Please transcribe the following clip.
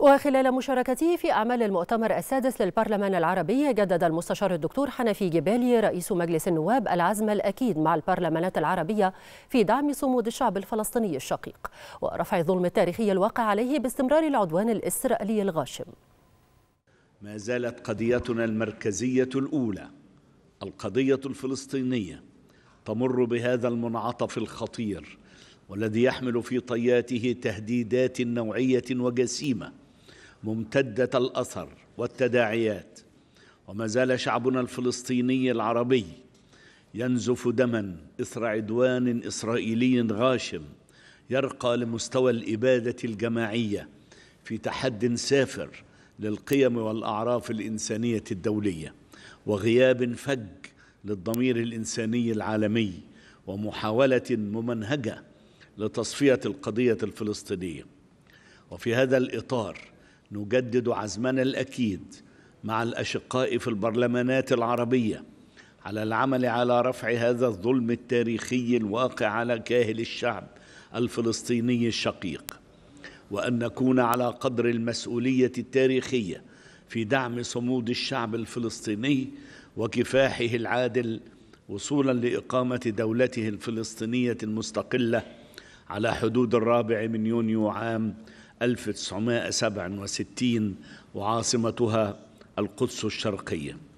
وخلال مشاركته في أعمال المؤتمر السادس للبرلمان العربي جدد المستشار الدكتور حنفي جبالي رئيس مجلس النواب العزم الأكيد مع البرلمانات العربية في دعم صمود الشعب الفلسطيني الشقيق ورفع الظلم التاريخي الواقع عليه باستمرار العدوان الإسرائيلي الغاشم ما زالت قضيتنا المركزية الأولى القضية الفلسطينية تمر بهذا المنعطف الخطير والذي يحمل في طياته تهديدات نوعيه وجسيمه ممتدة الأثر والتداعيات وما زال شعبنا الفلسطيني العربي ينزف دما إثر عدوان إسرائيلي غاشم يرقى لمستوى الإبادة الجماعية في تحد سافر للقيم والأعراف الإنسانية الدولية وغياب فج للضمير الإنساني العالمي ومحاولة ممنهجة لتصفية القضية الفلسطينية وفي هذا الإطار نجدد عزمنا الأكيد مع الأشقاء في البرلمانات العربية على العمل على رفع هذا الظلم التاريخي الواقع على كاهل الشعب الفلسطيني الشقيق وأن نكون على قدر المسؤولية التاريخية في دعم صمود الشعب الفلسطيني وكفاحه العادل وصولا لإقامة دولته الفلسطينية المستقلة على حدود الرابع من يونيو عام 1967 وعاصمتها القدس الشرقية